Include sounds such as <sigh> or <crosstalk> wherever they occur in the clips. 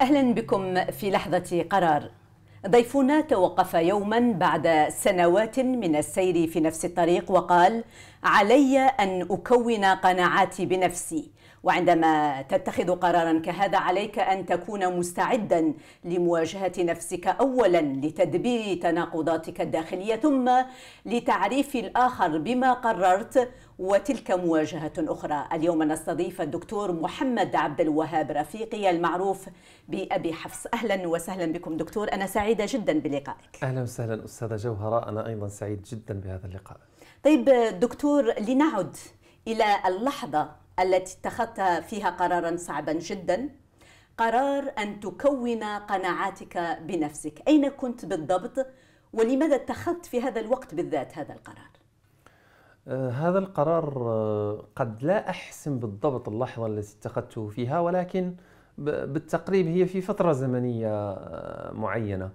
أهلا بكم في لحظة قرار ضيفنا توقف يوما بعد سنوات من السير في نفس الطريق وقال علي أن أكون قناعاتي بنفسي وعندما تتخذ قرارا كهذا عليك ان تكون مستعدا لمواجهه نفسك اولا لتدبير تناقضاتك الداخليه ثم لتعريف الاخر بما قررت وتلك مواجهة أخرى اليوم نستضيف الدكتور محمد عبد الوهاب رفيقي المعروف بأبي حفص أهلا وسهلا بكم دكتور أنا سعيدة جدا بلقائك أهلا وسهلا أستاذة جوهرة أنا أيضا سعيد جدا بهذا اللقاء طيب دكتور لنعد إلى اللحظة التي اتخذت فيها قرارا صعبا جدا قرار ان تكون قناعاتك بنفسك اين كنت بالضبط ولماذا اتخذت في هذا الوقت بالذات هذا القرار آه، هذا القرار آه، قد لا احسم بالضبط اللحظه التي اتخذته فيها ولكن بالتقريب هي في فتره زمنيه آه، معينه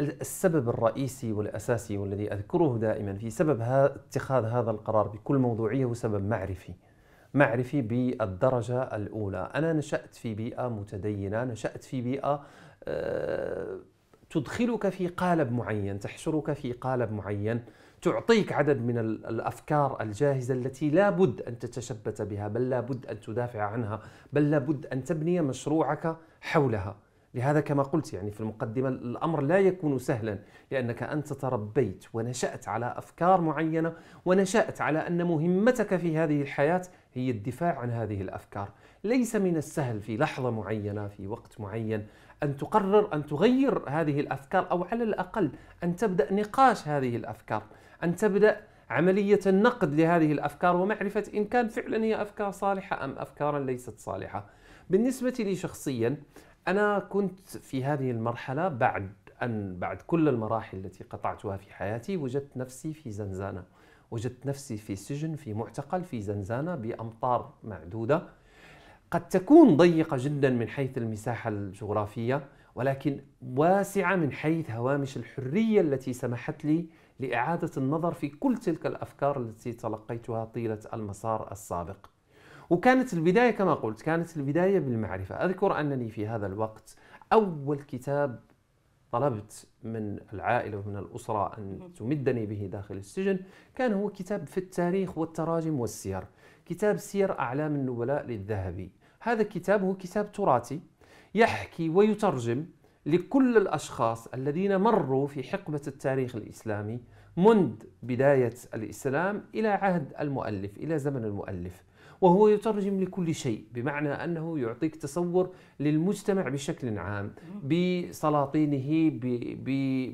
السبب الرئيسي والاساسي والذي اذكره دائما في سبب اتخاذ هذا القرار بكل موضوعيه هو سبب معرفي معرفي بالدرجة الأولى أنا نشأت في بيئة متدينة نشأت في بيئة آه، تدخلك في قالب معين تحشرك في قالب معين تعطيك عدد من الافكار الجاهزه التي لا بد ان تتشبت بها بل لا بد ان تدافع عنها بل لا بد ان تبني مشروعك حولها لهذا كما قلت يعني في المقدمه الامر لا يكون سهلا لانك انت تربيت ونشات على افكار معينه ونشات على ان مهمتك في هذه الحياه هي الدفاع عن هذه الافكار، ليس من السهل في لحظه معينه في وقت معين ان تقرر ان تغير هذه الافكار او على الاقل ان تبدا نقاش هذه الافكار، ان تبدا عمليه النقد لهذه الافكار ومعرفه ان كان فعلا هي افكار صالحه ام افكارا ليست صالحه. بالنسبه لي شخصيا انا كنت في هذه المرحله بعد أن بعد كل المراحل التي قطعتها في حياتي وجدت نفسي في زنزانة وجدت نفسي في سجن في معتقل في زنزانة بأمطار معدودة قد تكون ضيقة جدا من حيث المساحة الجغرافية ولكن واسعة من حيث هوامش الحرية التي سمحت لي لإعادة النظر في كل تلك الأفكار التي تلقيتها طيلة المسار السابق وكانت البداية كما قلت كانت البداية بالمعرفة أذكر أنني في هذا الوقت أول كتاب طلبت من العائلة ومن الأسرة أن تمدني به داخل السجن كان هو كتاب في التاريخ والتراجم والسير كتاب سير أعلام النبلاء للذهبي هذا الكتاب هو كتاب تراثي يحكي ويترجم لكل الأشخاص الذين مروا في حقبة التاريخ الإسلامي منذ بداية الإسلام إلى عهد المؤلف إلى زمن المؤلف وهو يترجم لكل شيء بمعنى أنه يعطيك تصور للمجتمع بشكل عام بسلاطينه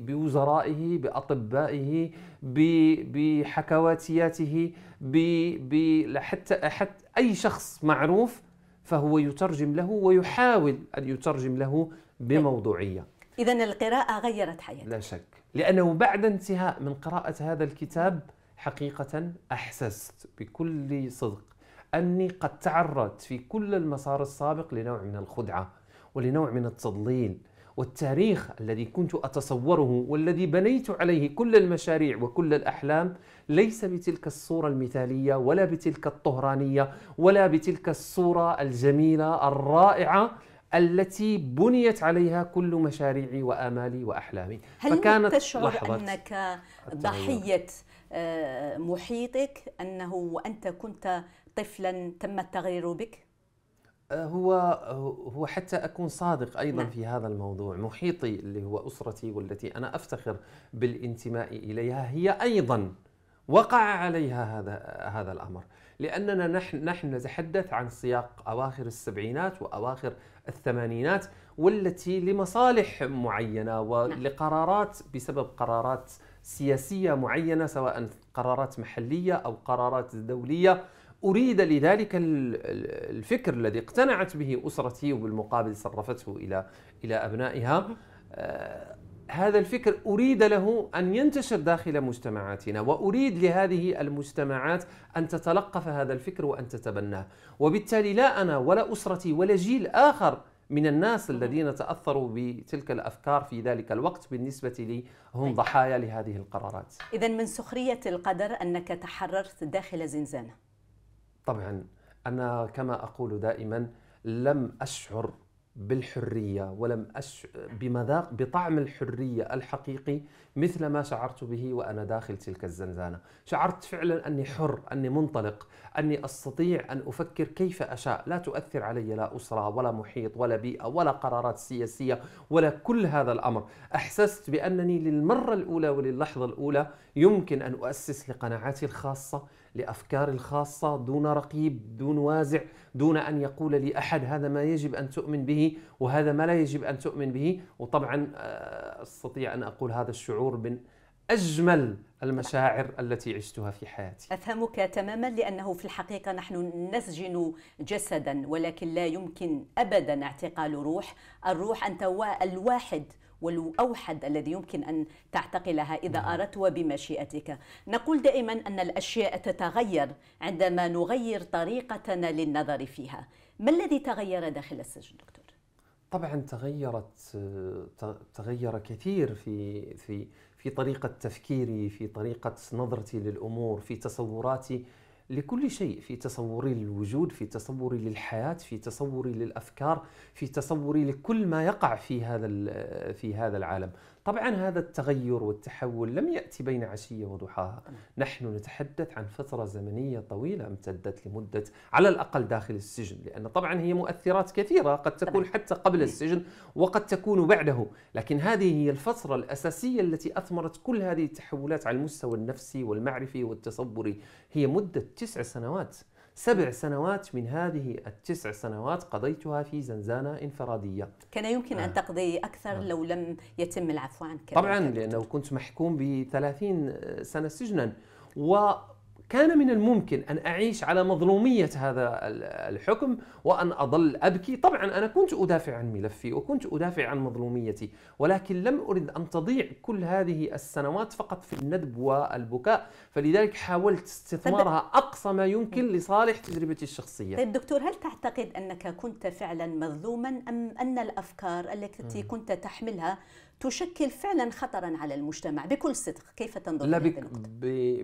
بوزرائه بأطبائه بحكواتياته حتى حتى أي شخص معروف فهو يترجم له ويحاول أن يترجم له بموضوعية إذا القراءة غيرت حياتك لا شك لأنه بعد انتهاء من قراءة هذا الكتاب حقيقة أحسست بكل صدق أني قد تعرضت في كل المسار السابق لنوع من الخدعة ولنوع من التضليل والتاريخ الذي كنت أتصوره والذي بنيت عليه كل المشاريع وكل الأحلام ليس بتلك الصورة المثالية ولا بتلك الطهرانية ولا بتلك الصورة الجميلة الرائعة التي بنيت عليها كل مشاريعي وآمالي وأحلامي هل فكانت تشعر لحظة أنك ضحية آه، محيطك أنه أنت كنت طفلا تم التغرير بك؟ أه، هو هو حتى اكون صادق ايضا نعم. في هذا الموضوع محيطي اللي هو اسرتي والتي انا افتخر بالانتماء اليها هي ايضا وقع عليها هذا هذا الامر لاننا نحن نحن نتحدث عن سياق اواخر السبعينات واواخر الثمانينات والتي لمصالح معينه نعم. ولقرارات بسبب قرارات سياسيه معينه سواء قرارات محليه او قرارات دوليه أريد لذلك الفكر الذي اقتنعت به أسرتي وبالمقابل صرفته إلى إلى أبنائها آه، هذا الفكر أريد له أن ينتشر داخل مجتمعاتنا وأريد لهذه المجتمعات أن تتلقف هذا الفكر وأن تتبناه وبالتالي لا أنا ولا أسرتي ولا جيل آخر من الناس الذين تأثروا بتلك الأفكار في ذلك الوقت بالنسبة لي هم طيب. ضحايا لهذه القرارات إذا من سخرية القدر أنك تحررت داخل زنزانة طبعا انا كما اقول دائما لم اشعر بالحريه ولم أشعر بمذاق بطعم الحريه الحقيقي مثل ما شعرت به وانا داخل تلك الزنزانه، شعرت فعلا اني حر، اني منطلق، اني استطيع ان افكر كيف اشاء، لا تؤثر علي لا اسره ولا محيط ولا بيئه ولا قرارات سياسيه ولا كل هذا الامر، احسست بانني للمره الاولى وللحظه الاولى يمكن أن أؤسس لقناعاتي الخاصة لأفكاري الخاصة دون رقيب دون وازع دون أن يقول لي أحد هذا ما يجب أن تؤمن به وهذا ما لا يجب أن تؤمن به وطبعا آه، أستطيع أن أقول هذا الشعور من أجمل المشاعر التي عشتها في حياتي أفهمك تماما لأنه في الحقيقة نحن نسجن جسدا ولكن لا يمكن أبدا اعتقال روح الروح أنت الواحد والأوحد الذي يمكن أن تعتقلها إذا نعم. أردت وبمشيئتك نقول دائما أن الأشياء تتغير عندما نغير طريقتنا للنظر فيها ما الذي تغير داخل السجن دكتور؟ طبعا تغيرت تغير كثير في في في طريقه تفكيري في طريقه نظرتي للامور في تصوراتي لكل شيء في تصوري للوجود في تصوري للحياة في تصوري للأفكار في تصوري لكل ما يقع في هذا في هذا العالم طبعا هذا التغير والتحول لم ياتي بين عشيه وضحاها، نحن نتحدث عن فتره زمنيه طويله امتدت لمده على الاقل داخل السجن، لان طبعا هي مؤثرات كثيره قد تكون حتى قبل السجن وقد تكون بعده، لكن هذه هي الفتره الاساسيه التي اثمرت كل هذه التحولات على المستوى النفسي والمعرفي والتصوري، هي مده تسع سنوات. سبع سنوات من هذه التسع سنوات قضيتها في زنزانة انفرادية كان يمكن آه. أن تقضي أكثر آه. لو لم يتم العفو عنك طبعا لأنه كنت محكوم بثلاثين سنة سجنا كان من الممكن أن أعيش على مظلومية هذا الحكم وأن أظل أبكي طبعا أنا كنت أدافع عن ملفي وكنت أدافع عن مظلوميتي ولكن لم أرد أن تضيع كل هذه السنوات فقط في الندب والبكاء فلذلك حاولت استثمارها طيب. أقصى ما يمكن لصالح تجربتي الشخصية طيب دكتور هل تعتقد أنك كنت فعلا مظلوما أم أن الأفكار التي كنت تحملها تشكل فعلا خطرا على المجتمع بكل صدق كيف تنظر لا بك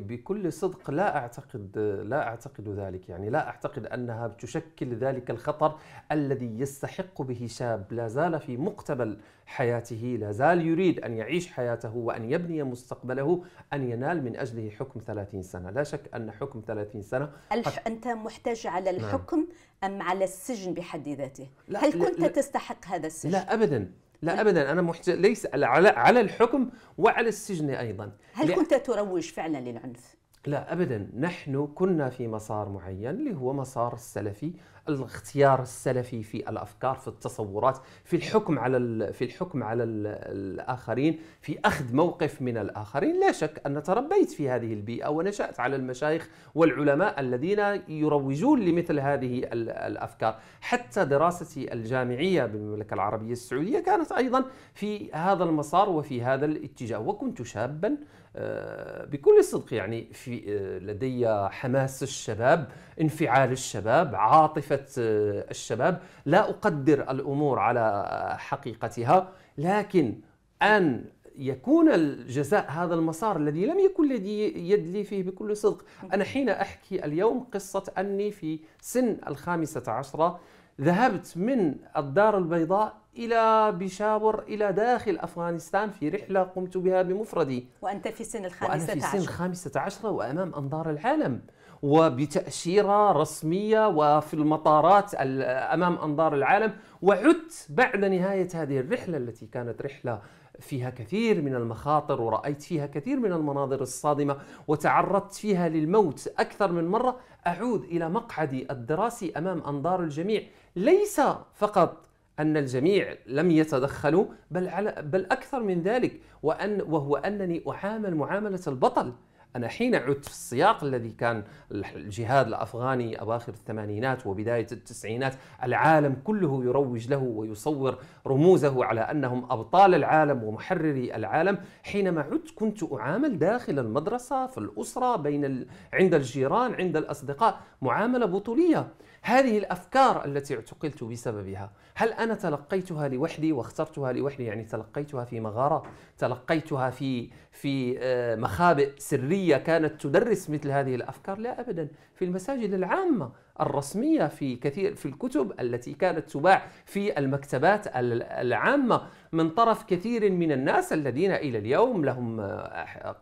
بكل صدق لا اعتقد لا اعتقد ذلك يعني لا اعتقد انها تشكل ذلك الخطر الذي يستحق به شاب لا زال في مقتبل حياته لا زال يريد ان يعيش حياته وان يبني مستقبله ان ينال من اجله حكم 30 سنه لا شك ان حكم 30 سنه الح... انت محتاج على نعم. الحكم نعم. ام على السجن بحد ذاته لا هل كنت لا تستحق هذا السجن لا ابدا لا ابدا انا محت... ليس على على الحكم وعلى السجن ايضا هل كنت تروج فعلا للعنف؟ لا ابدا نحن كنا في مسار معين اللي هو مسار السلفي الاختيار السلفي في الافكار في التصورات في الحكم على في الحكم على الاخرين في اخذ موقف من الاخرين لا شك ان تربيت في هذه البيئه ونشات على المشايخ والعلماء الذين يروجون لمثل هذه الافكار حتى دراستي الجامعيه بالمملكه العربيه السعوديه كانت ايضا في هذا المسار وفي هذا الاتجاه وكنت شابا آه، بكل صدق يعني في آه، لدي حماس الشباب انفعال الشباب عاطفة آه، الشباب لا أقدر الأمور على حقيقتها لكن أن يكون الجزاء هذا المسار الذي لم يكن لدي يد لي فيه بكل صدق أنا حين أحكي اليوم قصة أني في سن الخامسة عشرة ذهبت من الدار البيضاء إلى بشاور إلى داخل أفغانستان في رحلة قمت بها بمفردي وأنت في سن الخامسة وأنا في سن الخامسة عشرة وأمام أنظار العالم وبتأشيرة رسمية وفي المطارات أمام أنظار العالم وعدت بعد نهاية هذه الرحلة التي كانت رحلة فيها كثير من المخاطر ورأيت فيها كثير من المناظر الصادمة وتعرضت فيها للموت أكثر من مرة أعود إلى مقعدي الدراسي أمام أنظار الجميع ليس فقط أن الجميع لم يتدخلوا بل, على بل أكثر من ذلك وأن وهو أنني أعامل معاملة البطل أنا حين عدت في السياق الذي كان الجهاد الأفغاني أواخر الثمانينات وبداية التسعينات العالم كله يروج له ويصور رموزه على أنهم أبطال العالم ومحرري العالم حينما عدت كنت أعامل داخل المدرسة في الأسرة بين ال... عند الجيران عند الأصدقاء معاملة بطولية هذه الافكار التي اعتقلت بسببها هل انا تلقيتها لوحدي واخترتها لوحدي يعني تلقيتها في مغاره تلقيتها في في آه، مخابئ سريه كانت تدرس مثل هذه الافكار لا ابدا في المساجد العامه الرسميه في كثير في الكتب التي كانت تباع في المكتبات العامه من طرف كثير من الناس الذين الى اليوم لهم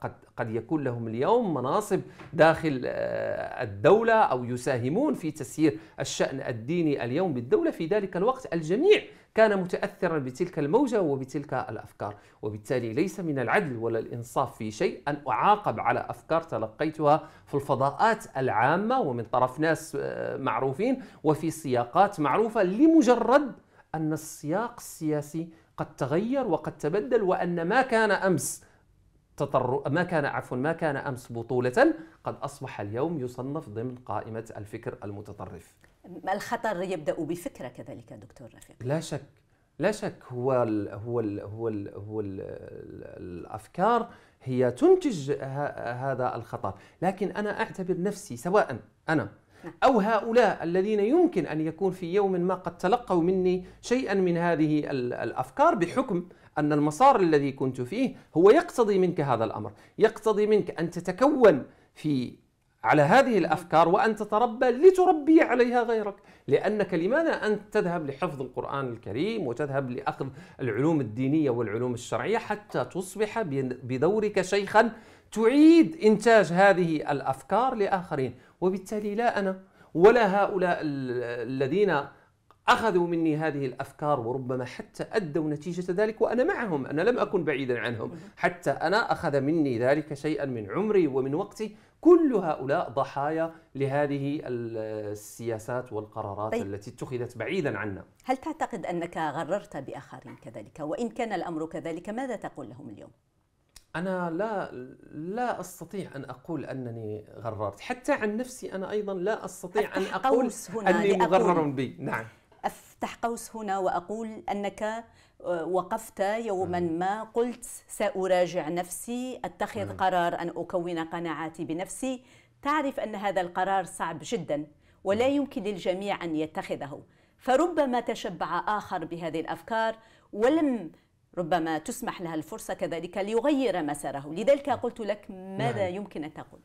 قد قد يكون لهم اليوم مناصب داخل آه، الدوله او يساهمون في تسيير الشان الديني اليوم بالدوله في ذلك الوقت الجميع كان متاثرا بتلك الموجه وبتلك الافكار، وبالتالي ليس من العدل ولا الانصاف في شيء ان اعاقب على افكار تلقيتها في الفضاءات العامه ومن طرف ناس آه، معروفين وفي سياقات معروفه لمجرد ان السياق السياسي قد تغير وقد تبدل وأن ما كان أمس تطر ما كان عفوا ما كان أمس بطولة قد أصبح اليوم يصنف ضمن قائمة الفكر المتطرف الخطر يبدأ بفكرة كذلك دكتور رفيق لا شك لا شك هو الـ هو الـ هو الـ هو الـ الافكار هي تنتج هذا الخطر لكن انا اعتبر نفسي سواء انا أو هؤلاء الذين يمكن أن يكون في يوم ما قد تلقوا مني شيئا من هذه الأفكار بحكم أن المسار الذي كنت فيه هو يقتضي منك هذا الأمر يقتضي منك أن تتكون في على هذه الافكار وان تتربى لتربي عليها غيرك، لانك لماذا انت تذهب لحفظ القران الكريم وتذهب لاخذ العلوم الدينيه والعلوم الشرعيه حتى تصبح بدورك شيخا تعيد انتاج هذه الافكار لاخرين، وبالتالي لا أنا ولا هؤلاء الذين أخذوا مني هذه الأفكار وربما حتى أدوا نتيجة ذلك وأنا معهم أنا لم أكن بعيدا عنهم حتى أنا أخذ مني ذلك شيئا من عمري ومن وقتي كل هؤلاء ضحايا لهذه السياسات والقرارات طيب. التي اتخذت بعيدا عنا هل تعتقد أنك غررت بآخرين كذلك وإن كان الأمر كذلك ماذا تقول لهم اليوم؟ انا لا لا استطيع ان اقول انني غررت حتى عن نفسي انا ايضا لا استطيع ان اقول هنا اني مغرر بي نعم افتح قوس هنا واقول انك آه، وقفت يوما ما قلت ساراجع نفسي اتخذ قرار ان اكون قناعاتي بنفسي تعرف ان هذا القرار صعب جدا ولا يمكن للجميع ان يتخذه فربما تشبع اخر بهذه الافكار ولم ربما تسمح لها الفرصة كذلك ليغير مساره لذلك قلت لك ماذا نعم. يمكن أن تقول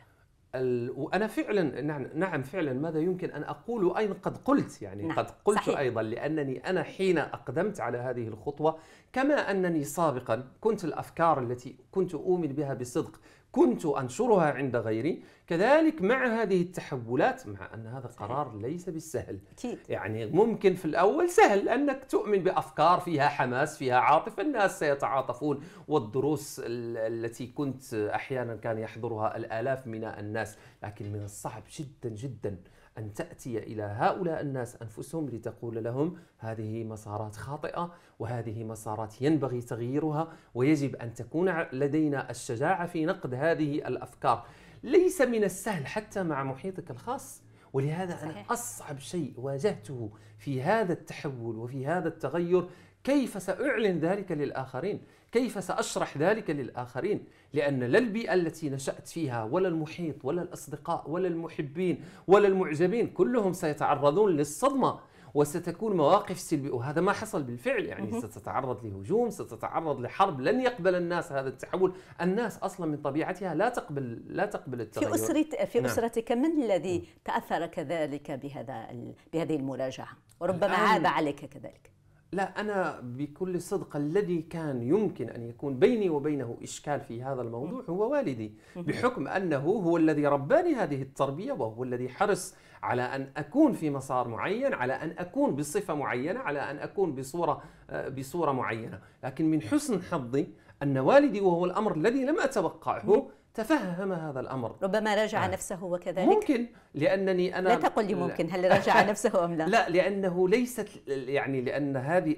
وأنا فعلا نعم, نعم فعلا ماذا يمكن أن أقول أين قد قلت يعني نعم. قد قلت صحيح. أيضا لأنني أنا حين أقدمت على هذه الخطوة كما أنني سابقا كنت الأفكار التي كنت أؤمن بها بصدق كنت أنشرها عند غيري كذلك مع هذه التحولات مع أن هذا قرار ليس بالسهل أكيد. يعني ممكن في الأول سهل أنك تؤمن بأفكار فيها حماس فيها عاطفة الناس سيتعاطفون والدروس التي كنت أحيانا كان يحضرها الآلاف من الناس لكن من الصعب جدا جدا أن تأتي إلى هؤلاء الناس أنفسهم لتقول لهم هذه مسارات خاطئة وهذه مسارات ينبغي تغييرها ويجب أن تكون لدينا الشجاعة في نقد هذه الأفكار ليس من السهل حتى مع محيطك الخاص ولهذا صحيح. أنا أصعب شيء واجهته في هذا التحول وفي هذا التغير كيف سأعلن ذلك للآخرين كيف سأشرح ذلك للآخرين؟ لأن لا البيئة التي نشأت فيها ولا المحيط ولا الأصدقاء ولا المحبين ولا المعجبين كلهم سيتعرضون للصدمة وستكون مواقف سلبية وهذا ما حصل بالفعل يعني ستتعرض لهجوم ستتعرض لحرب لن يقبل الناس هذا التحول الناس أصلا من طبيعتها لا تقبل لا تقبل التغير في, أسرة في نعم. أسرتك من الذي تأثر كذلك بهذا بهذه المراجعة وربما عاب عليك كذلك لا أنا بكل صدق الذي كان يمكن أن يكون بيني وبينه إشكال في هذا الموضوع هو والدي بحكم أنه هو الذي رباني هذه التربية وهو الذي حرص على أن أكون في مسار معين على أن أكون بصفة معينة على أن أكون بصورة آه، بصورة معينة لكن من حسن حظي أن والدي وهو الأمر الذي لم أتوقعه تفهم هذا الامر ربما راجع آه. نفسه وكذلك ممكن لانني انا لا تقل لي ممكن هل راجع نفسه ام لا لا لانه ليست يعني لان هذه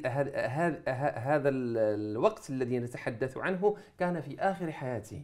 هذا الوقت الذي نتحدث عنه كان في اخر حياته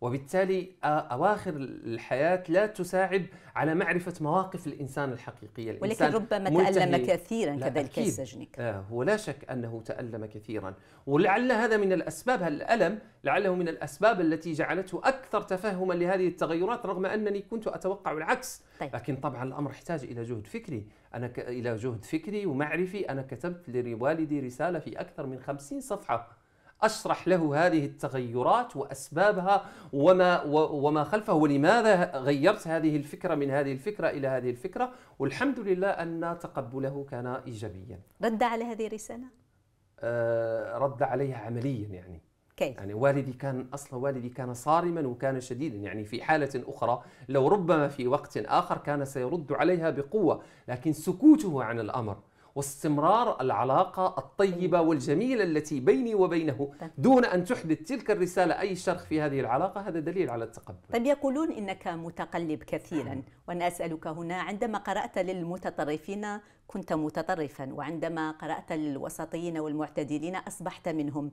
وبالتالي اواخر الحياه لا تساعد على معرفه مواقف الانسان الحقيقيه الإنسان ولكن ربما تالم كثيرا كذلك سجنك آه لا شك انه تالم كثيرا ولعل هذا من الاسباب الالم لعله من الاسباب التي جعلته اكثر تفهما لهذه التغيرات رغم انني كنت اتوقع العكس طيب. لكن طبعا الامر احتاج الى جهد فكري انا ك... الى جهد فكري ومعرفي انا كتبت لوالدي رساله في اكثر من خمسين صفحه أشرح له هذه التغيرات وأسبابها وما, وما خلفه ولماذا غيرت هذه الفكرة من هذه الفكرة إلى هذه الفكرة والحمد لله أن تقبله كان إيجابيا رد على هذه الرسالة؟ آه رد عليها عمليا يعني كيف؟ يعني والدي كان اصلا والدي كان صارما وكان شديدا يعني في حاله اخرى لو ربما في وقت اخر كان سيرد عليها بقوه لكن سكوته عن الامر واستمرار العلاقة الطيبة والجميلة التي بيني وبينه طيب. دون أن تحدث تلك الرسالة أي شرخ في هذه العلاقة هذا دليل على التقبل طيب يقولون إنك متقلب كثيرا نعم. وأنا أسألك هنا عندما قرأت للمتطرفين كنت متطرفا وعندما قرأت للوسطيين والمعتدلين أصبحت منهم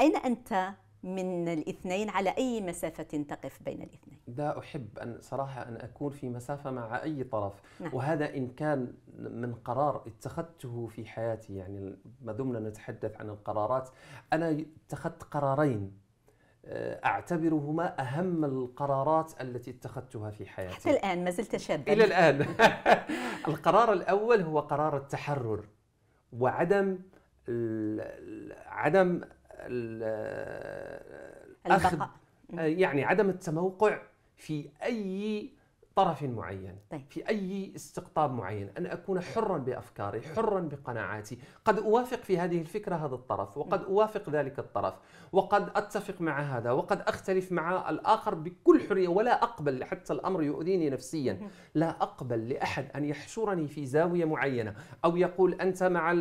أين أنت من الاثنين على أي مسافة تقف بين الاثنين لا أحب أن صراحة أن أكون في مسافة مع أي طرف نعم. وهذا إن كان من قرار اتخذته في حياتي يعني ما دمنا نتحدث عن القرارات أنا اتخذت قرارين آه، اعتبرهما اهم القرارات التي اتخذتها في حياتي حتى الان ما زلت شابا الى الان <laughs> القرار الاول هو قرار التحرر وعدم عدم الأخذ البقاء يعني عدم التموقع في اي طرف معين طيب. في أي استقطاب معين أن أكون طيب. حرا بأفكاري طيب. حرا بقناعاتي قد أوافق في هذه الفكرة هذا الطرف وقد نعم. أوافق ذلك الطرف وقد أتفق مع هذا وقد أختلف مع الآخر بكل حرية ولا أقبل حتى الأمر يؤذيني نفسيا نعم. لا أقبل لأحد أن يحشرني في زاوية معينة أو يقول أنت مع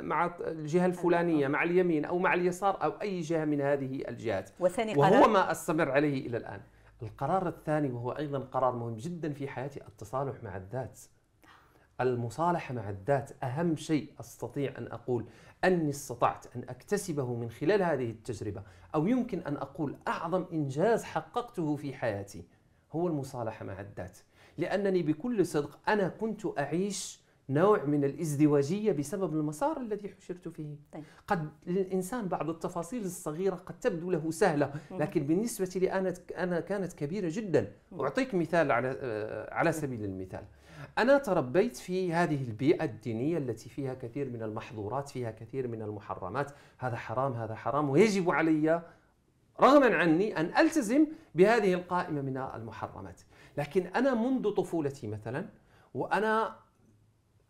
مع الجهة الفلانية مع اليمين أو مع اليسار أو أي جهة من هذه الجهات وهو ما أستمر عليه إلى الآن القرار الثاني وهو ايضا قرار مهم جدا في حياتي التصالح مع الذات المصالحه مع الذات اهم شيء استطيع ان اقول اني استطعت ان اكتسبه من خلال هذه التجربه او يمكن ان اقول اعظم انجاز حققته في حياتي هو المصالحه مع الذات لانني بكل صدق انا كنت اعيش نوع من الازدواجية بسبب المسار الذي حشرت فيه طيب. قد للإنسان بعض التفاصيل الصغيرة قد تبدو له سهلة لكن بالنسبة لي أنا, أنا كانت كبيرة جدا أعطيك مثال على, آه، على سبيل المثال أنا تربيت في هذه البيئة الدينية التي فيها كثير من المحظورات فيها كثير من المحرمات هذا حرام هذا حرام ويجب علي رغما عني أن ألتزم بهذه القائمة من المحرمات لكن أنا منذ طفولتي مثلا وأنا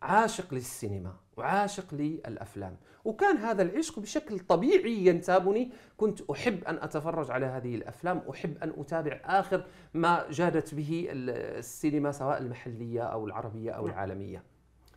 عاشق للسينما وعاشق للافلام وكان هذا العشق بشكل طبيعي ينتابني كنت احب ان اتفرج على هذه الافلام احب ان اتابع اخر ما جادت به السينما سواء المحليه او العربيه او نعم. العالميه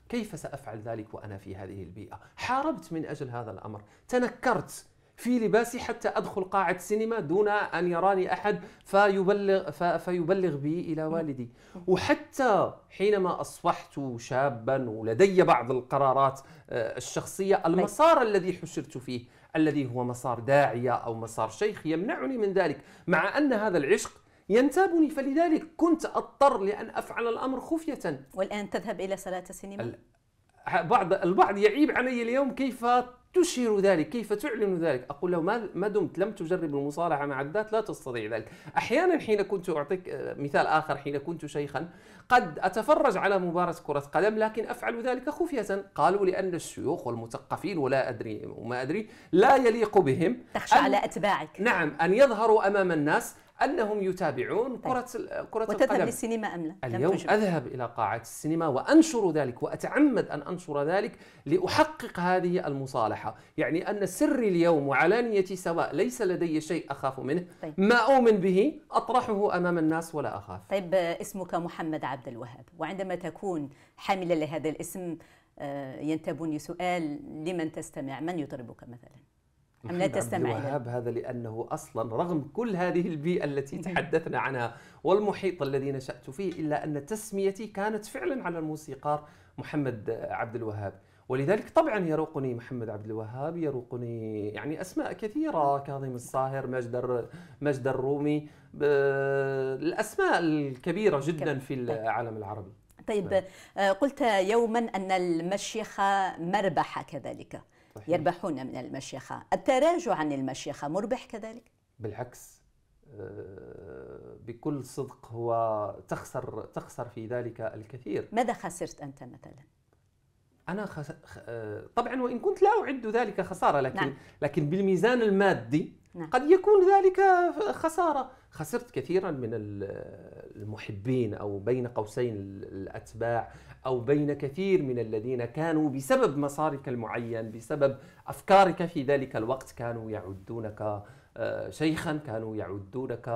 كيف سافعل ذلك وانا في هذه البيئه حاربت من اجل هذا الامر تنكرت في لباسي حتى أدخل قاعة سينما دون أن يراني أحد فيبلغ, فيبلغ بي إلى والدي وحتى حينما أصبحت شابا ولدي بعض القرارات آه، الشخصية طيب. المسار الذي حشرت فيه الذي هو مسار داعية أو مسار شيخ يمنعني من ذلك مع أن هذا العشق ينتابني فلذلك كنت أضطر لأن أفعل الأمر خفية والآن تذهب إلى صلاة السينما؟ بعض البعض يعيب علي اليوم كيف تشير ذلك كيف تعلن ذلك أقول له ما دمت لم تجرب المصارعة مع الذات لا تستطيع ذلك أحيانا حين كنت أعطيك آه، مثال آخر حين كنت شيخا قد أتفرج على مباراة كرة قدم لكن أفعل ذلك خفية قالوا لأن الشيوخ والمثقفين ولا أدري وما أدري لا يليق بهم تخشى على أتباعك نعم أن يظهروا أمام الناس انهم يتابعون طيب. كره كره وتذهب للسينما ام لا؟ اليوم اذهب الى قاعه السينما وانشر ذلك واتعمد ان انشر ذلك لاحقق هذه المصالحه، يعني ان سري اليوم وعلانيتي سواء، ليس لدي شيء اخاف منه، طيب. ما اؤمن به اطرحه امام الناس ولا اخاف. طيب اسمك محمد عبد الوهاب، وعندما تكون حاملا لهذا الاسم آه، ينتابني سؤال لمن تستمع؟ من يضربك مثلا؟ أم لا نعم، تستمع إليه؟ هذا لأنه أصلا رغم كل هذه البيئة التي تحدثنا عنها والمحيط الذي نشأت فيه إلا أن تسميتي كانت فعلا على الموسيقار محمد عبد الوهاب ولذلك طبعا يروقني محمد عبد الوهاب يروقني يعني اسماء كثيره كاظم الصاهر مجد مجد الرومي الاسماء الكبيره جدا في طيب. العالم العربي طيب نعم. آه، قلت يوما ان المشيخه مربحه كذلك صحيح. يربحون من المشيخة التراجع عن المشيخة مربح كذلك؟ بالعكس آه، بكل صدق هو تخسر تخسر في ذلك الكثير ماذا خسرت أنت مثلا؟ أنا خس... آه، طبعا وإن كنت لا أعد ذلك خسارة لكن نعم. لكن بالميزان المادي نعم. قد يكون ذلك خسارة خسرت كثيرا من المحبين أو بين قوسين الأتباع أو بين كثير من الذين كانوا بسبب مسارك المعين بسبب أفكارك في ذلك الوقت كانوا يعدونك شيخا كانوا يعدونك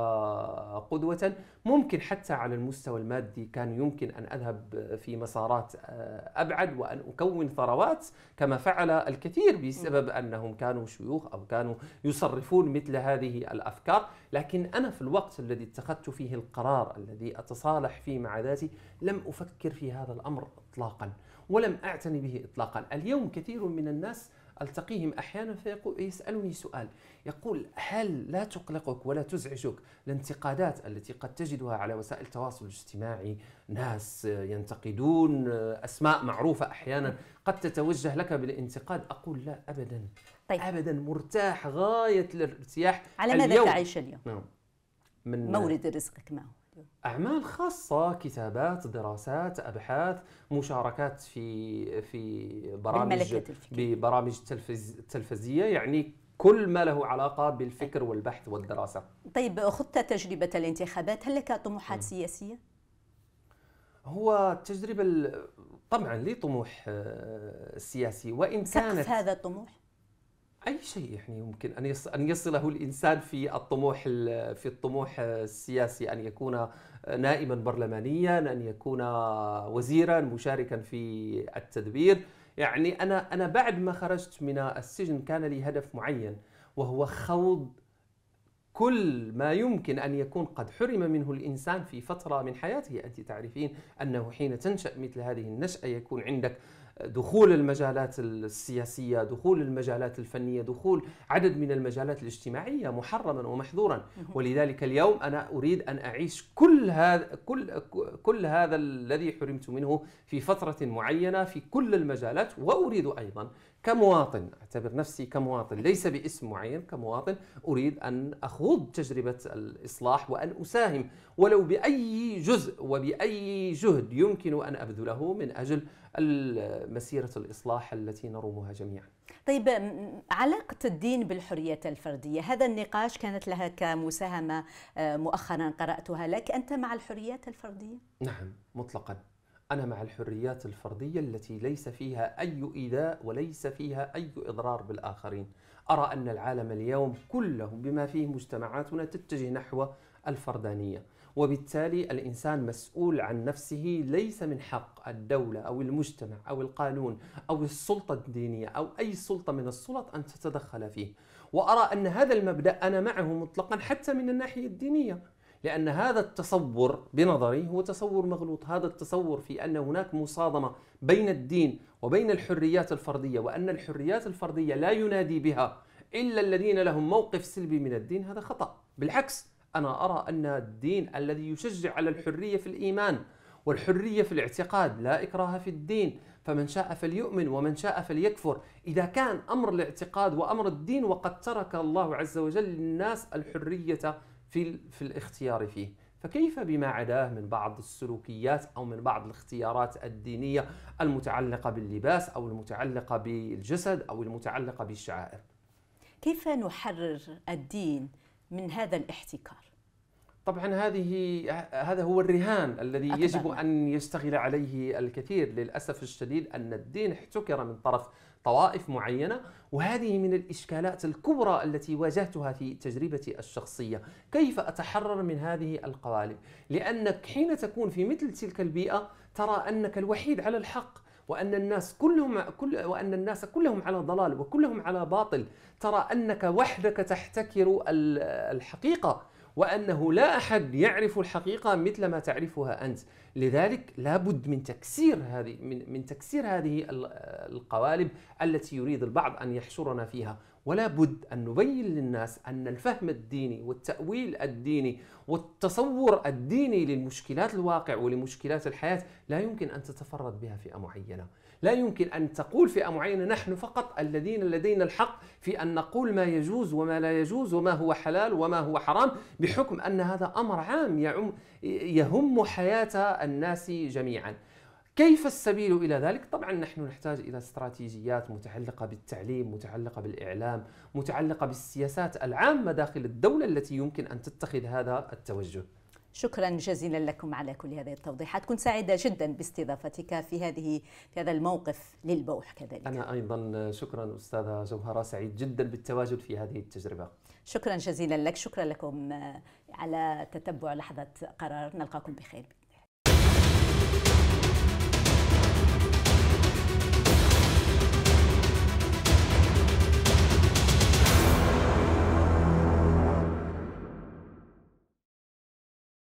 قدوة ممكن حتى على المستوى المادي كان يمكن أن أذهب في مسارات آه، أبعد وأن أكون ثروات كما فعل الكثير بسبب أنهم كانوا شيوخ أو كانوا يصرفون مثل هذه الأفكار لكن أنا في الوقت الذي اتخذت فيه القرار الذي أتصالح فيه مع ذاتي لم أفكر في هذا الأمر إطلاقا ولم أعتني به إطلاقا اليوم كثير من الناس التقيهم احيانا فيسالني سؤال يقول هل لا تقلقك ولا تزعجك الانتقادات التي قد تجدها على وسائل التواصل الاجتماعي ناس ينتقدون اسماء معروفه احيانا قد تتوجه لك بالانتقاد اقول لا ابدا طيب. ابدا مرتاح غايه الارتياح على ماذا تعيش اليوم؟ نعم من مورد رزقك ما هو؟ اعمال خاصه كتابات دراسات ابحاث مشاركات في في برامج ببرامج تلفزية التلفزيه يعني كل ما له علاقه بالفكر والبحث والدراسه طيب خضت تجربه الانتخابات هل لك طموحات م. سياسيه هو التجربه طبعا لي طموح آه، سياسي وان كانت هذا الطموح اي شيء يعني يمكن ان ان يصله الانسان في الطموح في الطموح السياسي ان يكون نائما برلمانيا ان يكون وزيرا مشاركا في التدبير يعني انا انا بعد ما خرجت من السجن كان لي هدف معين وهو خوض كل ما يمكن ان يكون قد حرم منه الانسان في فتره من حياته انت تعرفين انه حين تنشا مثل هذه النشاه يكون عندك دخول المجالات السياسية دخول المجالات الفنية دخول عدد من المجالات الاجتماعية محرما ومحظورا ولذلك اليوم أنا أريد أن أعيش كل هذا كل كل هذا الذي حرمت منه في فترة معينة في كل المجالات وأريد أيضا كمواطن أعتبر نفسي كمواطن ليس باسم معين كمواطن أريد أن أخوض تجربة الإصلاح وأن أساهم ولو بأي جزء وبأي جهد يمكن أن أبذله من أجل مسيرة الإصلاح التي نرومها جميعا طيب علاقة الدين بالحريات الفردية هذا النقاش كانت لها كمساهمة آه، مؤخرا قرأتها لك أنت مع الحريات الفردية؟ نعم مطلقا أنا مع الحريات الفردية التي ليس فيها أي إيذاء وليس فيها أي إضرار بالآخرين أرى أن العالم اليوم كله بما فيه مجتمعاتنا تتجه نحو الفردانية وبالتالي الإنسان مسؤول عن نفسه ليس من حق الدولة أو المجتمع أو القانون أو السلطة الدينية أو أي سلطة من السلط أن تتدخل فيه وأرى أن هذا المبدأ أنا معه مطلقا حتى من الناحية الدينية لأن هذا التصور بنظري هو تصور مغلوط هذا التصور في أن هناك مصادمة بين الدين وبين الحريات الفردية وأن الحريات الفردية لا ينادي بها إلا الذين لهم موقف سلبي من الدين هذا خطأ بالعكس أنا أرى أن الدين الذي يشجع على الحرية في الإيمان والحرية في الاعتقاد لا إكراه في الدين فمن شاء فليؤمن ومن شاء فليكفر إذا كان أمر الاعتقاد وأمر الدين وقد ترك الله عز وجل للناس الحرية في في الاختيار فيه فكيف بما عداه من بعض السلوكيات او من بعض الاختيارات الدينيه المتعلقه باللباس او المتعلقه بالجسد او المتعلقه بالشعائر كيف نحرر الدين من هذا الاحتكار طبعا هذه هذا هو الرهان الذي أكبر. يجب ان يشتغل عليه الكثير للاسف الشديد ان الدين احتكر من طرف طوائف معينة وهذه من الإشكالات الكبرى التي واجهتها في تجربتي الشخصية كيف أتحرر من هذه القوالب لأنك حين تكون في مثل تلك البيئة ترى أنك الوحيد على الحق وان الناس كلهم كل وان الناس كلهم على ضلال وكلهم على باطل ترى انك وحدك تحتكر الحقيقه وأنه لا أحد يعرف الحقيقة مثل ما تعرفها أنت لذلك لابد من تكسير هذه من, من تكسير هذه القوالب التي يريد البعض أن يحشرنا فيها ولا بد أن نبين للناس أن الفهم الديني والتأويل الديني والتصور الديني للمشكلات الواقع ولمشكلات الحياة لا يمكن أن تتفرد بها فئة معينة لا يمكن أن تقول فئة معينة نحن فقط الذين لدينا الحق في أن نقول ما يجوز وما لا يجوز وما هو حلال وما هو حرام بحكم أن هذا أمر عام يعم يهم حياة الناس جميعا كيف السبيل الى ذلك؟ طبعا نحن نحتاج الى استراتيجيات متعلقه بالتعليم، متعلقه بالاعلام، متعلقه بالسياسات العامه داخل الدوله التي يمكن ان تتخذ هذا التوجه. شكرا جزيلا لكم على كل هذه التوضيحات كنت سعيدة جدا باستضافتك في هذه في هذا الموقف للبوح كذلك أنا أيضا شكرا أستاذة جوهرة سعيد جدا بالتواجد في هذه التجربة شكرا جزيلا لك شكرا لكم على تتبع لحظة قرار نلقاكم بخير